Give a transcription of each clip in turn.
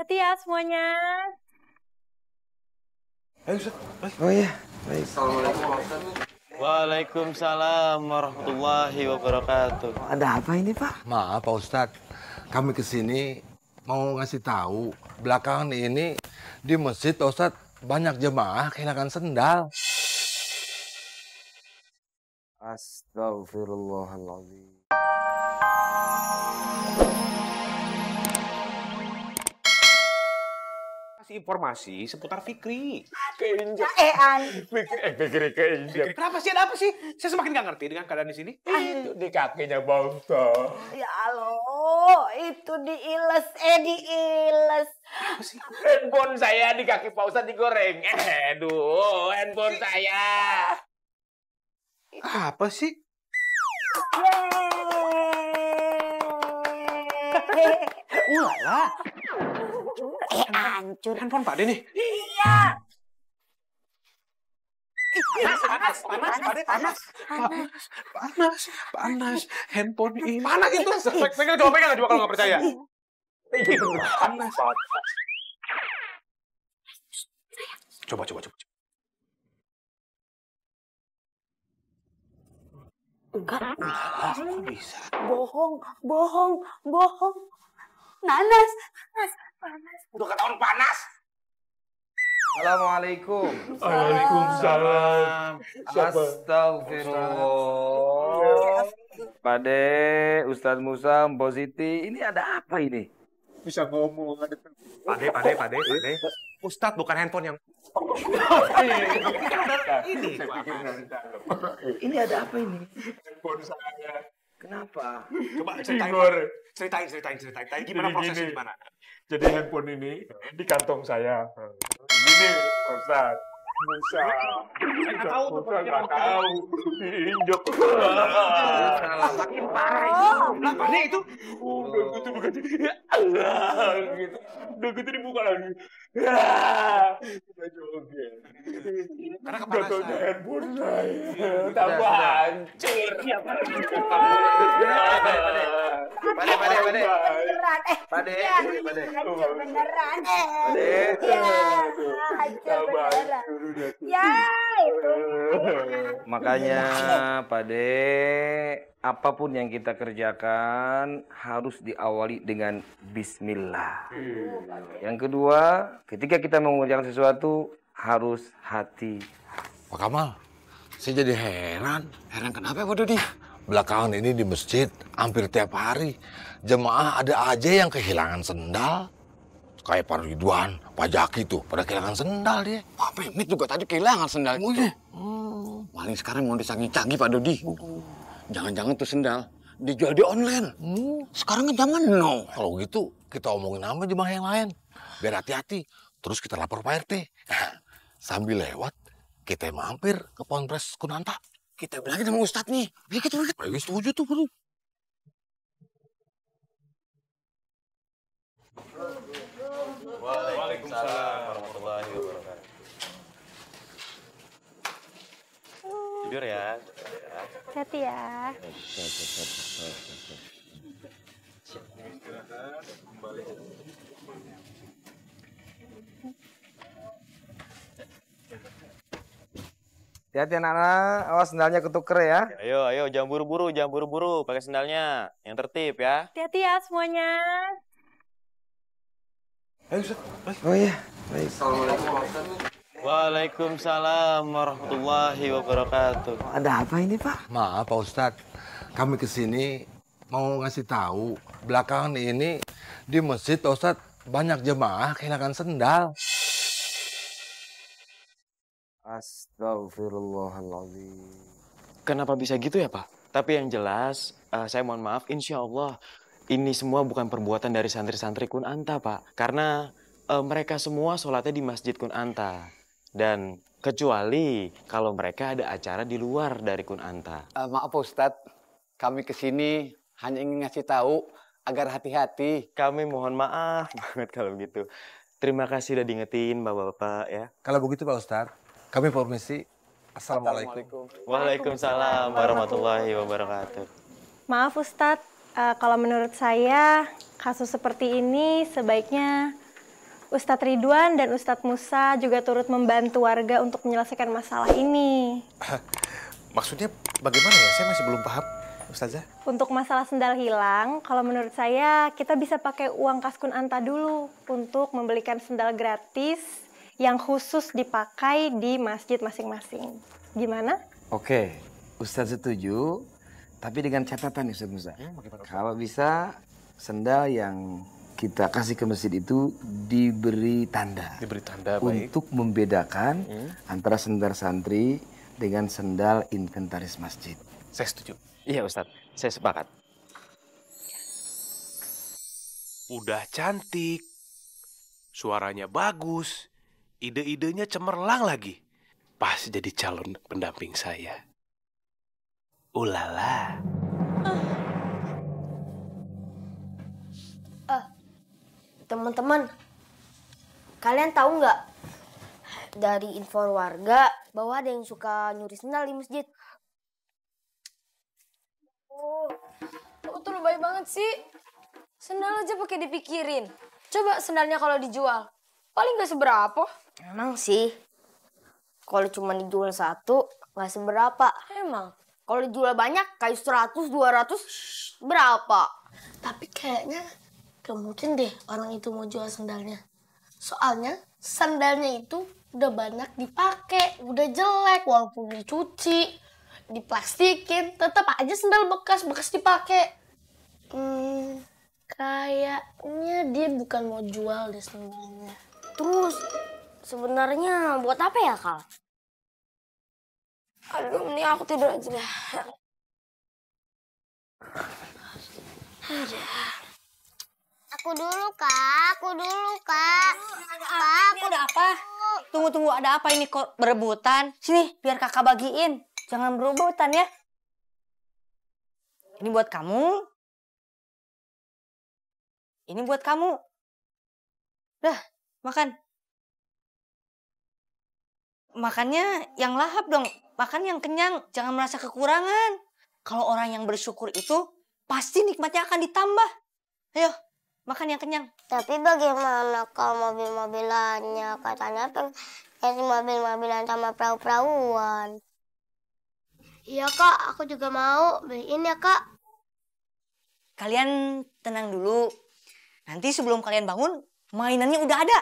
Hati-hati ya semuanya. Ayo, Oh iya. Baik. Assalamualaikum, Waalaikumsalam warahmatullahi wabarakatuh. Ada apa ini, Pak? Maaf, Pak Ustadz. Kami kesini mau ngasih tahu belakangan ini di masjid Pak Ustadz banyak jemaah kehilangan sendal. Astagfirullahaladzim. kasih informasi seputar Fikri. Keinjak. Eh, an. Fikri, eh, Fikri keinjak. Kenapa sih? Ada apa sih? Saya semakin nggak ngerti dengan keadaan di sini. Itu di kakinya bangsa. Ya Allah, itu diiles. Eh, diiles. Apa sih? Handphone saya di kaki pausa digoreng. Eh, aduh, handphone saya. Apa sih? Yeay. Ulala. Eh, hancur. Handphone Pak nih? Iya. Panas, panas, panas, panas, panas, panas, panas, panas, handphone ini. Panas itu. Pegang coba pegang coba kalau nggak percaya. Iya. Iya, panas. Coba, coba, coba. Enggak. Enggak, kok bisa? Bohong, bohong, bohong. Nanas, nanas. Panas. Udah ketahuan panas. Assalamualaikum. Waalaikumsalam. Astagfirullah. Pade, Ustadz Musa, Mbositi, ini ada apa ini? Bisa ngomong. Ada... Pade, pade, pade, pade. Ustadz bukan handphone yang... ini. Ini ada apa ini? Handphone saya. Kenapa? Coba ceritain, ceritain, ceritain, ceritain, ceritain. Gimana jadi prosesnya gini, gimana? Jadi handphone ini di kantong saya. Gini, Ustaz. Musa. Enggak tahu tuh Enggak tahu. Diinjek. Makin parah oh. itu. Lah, itu? udah gue tuh bukan gitu udah gue tuh dibuka lagi karena kepala udah handphone saya tambah hancur Pade, pade, pade. pade, pade, Pade, pade. pade, pade, Pade. pade, pade, pade, Ya, itu. Makanya, pade apapun yang kita kerjakan harus diawali dengan bismillah. Hmm. Yang kedua, ketika kita mengerjakan sesuatu harus hati. Pak Kamal, saya jadi heran. Heran kenapa Pak Dodi? Belakangan ini di masjid hampir tiap hari jemaah ada aja yang kehilangan sendal. Kayak Pak Ridwan, Pak Jaki tuh pada kehilangan sendal dia. Pak Pemit juga tadi kehilangan sendal. Oh, iya. Hmm. Maling sekarang mau disanggi canggih Pak Dodi. Uh. Jangan-jangan tuh sendal dijual di online. Hmm. Sekarang kan zaman no. Kalau gitu kita omongin nama di jemaah yang lain. Biar hati-hati. Terus kita lapor Pak RT. sambil lewat kita mampir ke Ponpres Kunanta. Kita bilangin gitu sama Ustadz nih. Ya kita gitu, Ayo gitu. Ya, setuju tuh bro. Waalaikumsalam. Tidur ya. Hati ya. Hati-hati anak-anak, awas sendalnya ketuker ya. Ayo, ayo, jangan buru-buru, jangan buru-buru, pakai sendalnya, yang tertib ya. Hati-hati ya semuanya. Ayo, Ustaz. Oh iya, baik. Assalamualaikum, Ustaz. Waalaikumsalam warahmatullahi wabarakatuh. Ada apa ini, Pak? Maaf, Pak Ustadz. Kami ke sini mau ngasih tahu belakangan ini di masjid Pak Ustadz banyak jemaah kehilangan sendal. Astagfirullahaladzim. Kenapa bisa gitu ya, Pak? Tapi yang jelas, uh, saya mohon maaf, insya Allah ini semua bukan perbuatan dari santri-santri Kunanta, Pak. Karena uh, mereka semua sholatnya di Masjid Kunanta. Dan kecuali kalau mereka ada acara di luar dari Kunanta. Uh, eh, maaf Ustadz, kami kesini hanya ingin ngasih tahu agar hati-hati. Kami mohon maaf banget kalau begitu. Terima kasih sudah diingetin Bapak-Bapak ya. Kalau begitu Pak Ustadz, kami permisi. Assalamualaikum. Waalaikumsalam warahmatullahi wabarakatuh. Maaf Ustadz, uh, kalau menurut saya kasus seperti ini sebaiknya Ustadz Ridwan dan Ustadz Musa juga turut membantu warga untuk menyelesaikan masalah ini. Maksudnya bagaimana ya? Saya masih belum paham. Ustazah? Untuk masalah sendal hilang, kalau menurut saya kita bisa pakai uang kaskun anta dulu untuk membelikan sendal gratis yang khusus dipakai di masjid masing-masing. Gimana? Oke, Ustaz setuju, tapi dengan catatan Ustadz Ustaz Musa. Ya, kalau bisa sendal yang kita kasih ke masjid itu diberi tanda. Diberi tanda baik. Untuk membedakan hmm. antara sendal santri dengan sendal inventaris masjid. Saya setuju. Iya Ustadz, saya sepakat. Udah cantik, suaranya bagus, ide-idenya cemerlang lagi. Pas jadi calon pendamping saya. Ulala. Uh. Teman-teman, kalian tahu nggak dari info warga bahwa ada yang suka nyuri sendal di masjid? Oh, terlalu lebay banget sih. Sendal aja pakai dipikirin. Coba sendalnya kalau dijual, paling nggak seberapa. Emang sih, kalau cuma dijual satu, nggak seberapa. Emang? Kalau dijual banyak, kayak 100, 200, berapa? Tapi kayaknya gak mungkin deh orang itu mau jual sendalnya. Soalnya sandalnya itu udah banyak dipakai, udah jelek walaupun dicuci, diplastikin, tetap aja sendal bekas bekas dipakai. Hmm, kayaknya dia bukan mau jual deh sendalnya. Terus sebenarnya buat apa ya kal? Aduh, ini aku tidur aja dah. Aduh. Aku dulu, Kak. Aku dulu, Kak. Kak, aku ada apa? Tunggu, tunggu. Ada apa ini kok berebutan? Sini, biar kakak bagiin. Jangan berebutan ya. Ini buat kamu. Ini buat kamu. Dah, makan. Makannya yang lahap dong. Makan yang kenyang. Jangan merasa kekurangan. Kalau orang yang bersyukur itu, pasti nikmatnya akan ditambah. Ayo, Makan yang kenyang. Tapi bagaimana kalau mobil-mobilannya? Katanya pengen mobil-mobilan sama perahu-perahuan. Iya kak, aku juga mau beliin ya kak. Kalian tenang dulu. Nanti sebelum kalian bangun, mainannya udah ada.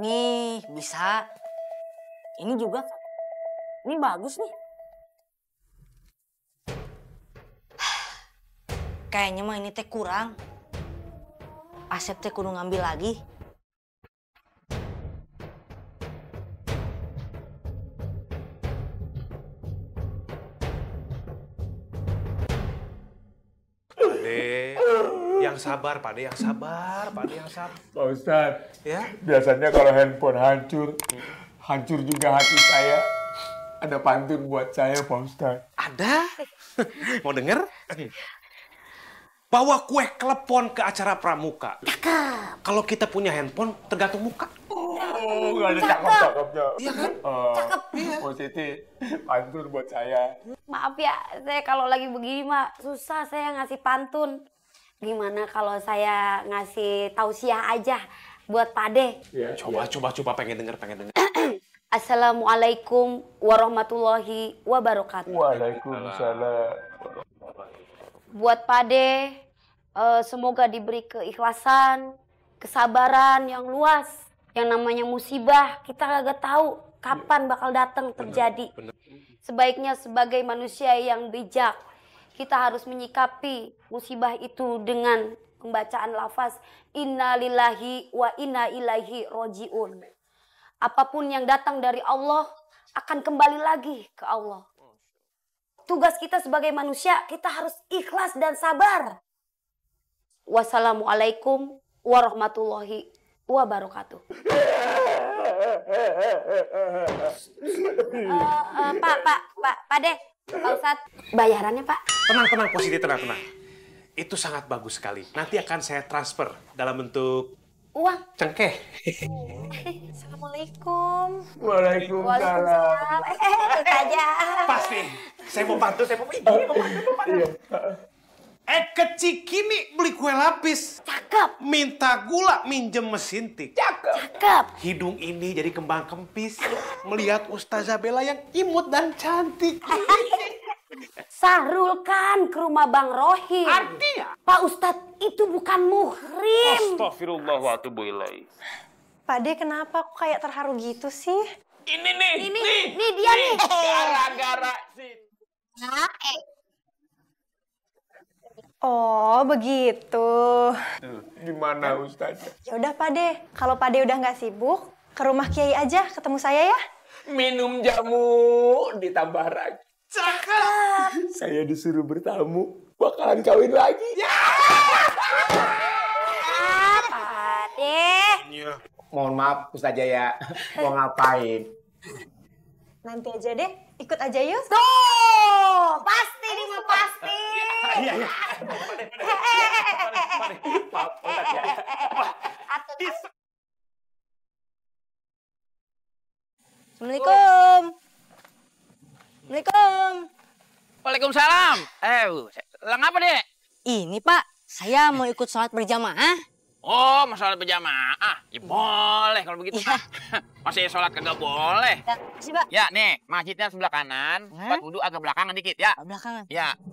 Ini bisa. Ini juga. Ini bagus nih. Kayaknya mah ini teh kurang. Asep teh kudu ngambil lagi. Pade, yang sabar, Pade, yang sabar, Pade, yang sabar. Pak Ustadz, ya? biasanya kalau handphone hancur, hancur juga hati saya. Ada pantun buat saya, Pak Ustadz. Ada? Mau denger? bawa kue klepon ke acara pramuka. Cakep. Kalau kita punya handphone, tergantung muka. Oh, gak ada cakep-cakepnya. Iya kan? Uh, cakep. Iya. Positi, pantun buat saya. Maaf ya, saya kalau lagi begini mah susah saya ngasih pantun. Gimana kalau saya ngasih tausiah aja buat Pade? Yeah, iya, coba, yeah. coba, coba pengen denger, pengen denger. Assalamualaikum warahmatullahi wabarakatuh. Waalaikumsalam. Buat Pade, uh, semoga diberi keikhlasan, kesabaran yang luas. Yang namanya musibah kita agak tahu kapan iya. bakal datang terjadi. Sebaiknya sebagai manusia yang bijak, kita harus menyikapi musibah itu dengan pembacaan lafaz innalillahi wa inna ilaihi rojiun. Apapun yang datang dari Allah akan kembali lagi ke Allah. Tugas kita sebagai manusia, kita harus ikhlas dan sabar Wassalamualaikum warahmatullahi wabarakatuh. Uh, uh, pak, Pak, Pak, Pak deh, Pak Ustadz, bayarannya Pak. Tenang, tenang, positif, tenang, tenang. Itu sangat bagus sekali. Nanti akan saya transfer dalam bentuk uang. Cengkeh. Assalamualaikum. Waalaikumsalam. Waalaikumsalam. Eh, saja. Eh, Pasti. Saya saya mau bantu. Saya mau bantu, saya mau bantu. Eh Cikini beli kue lapis. Cakep. Minta gula minjem mesin tik. Cakep. Cakep. Hidung ini jadi kembang kempis. Melihat Ustazah Bella yang imut dan cantik. Sahrul kan ke rumah Bang Rohim. Artinya? Pak Ustadz itu bukan muhrim. Astagfirullahaladzim. wa atubu ilaih. Pak De kenapa kok kayak terharu gitu sih? Ini nih. Ini, nih, nih dia nih. Gara-gara sih. Nah, eh. Oh, begitu. Gimana kan Ustaz? Ya udah Pak kalau Pak udah nggak sibuk, ke rumah Kiai aja ketemu saya ya. Minum jamu ditambah ragi. Cakep. Saya disuruh bertamu, bakalan kawin lagi. Ya. Pade. Iya. Mohon maaf Ustaz Jaya, mau ngapain? Nanti aja deh. Ikut aja yuk. Tuh, pasti nih mah pasti. Iya, iya, iya. Assalamualaikum. Assalamualaikum. Waalaikumsalam. Eh, uh, lang apa deh? Ini Pak, saya mau ikut sholat berjamaah. Oh, masalah berjamaah. Ya iya. boleh kalau begitu. Ya. Masih sholat kagak boleh. Ya, Pak. Ya, nih, masjidnya sebelah kanan. Tempat wudhu agak belakangan dikit ya. Belakangan. Ya.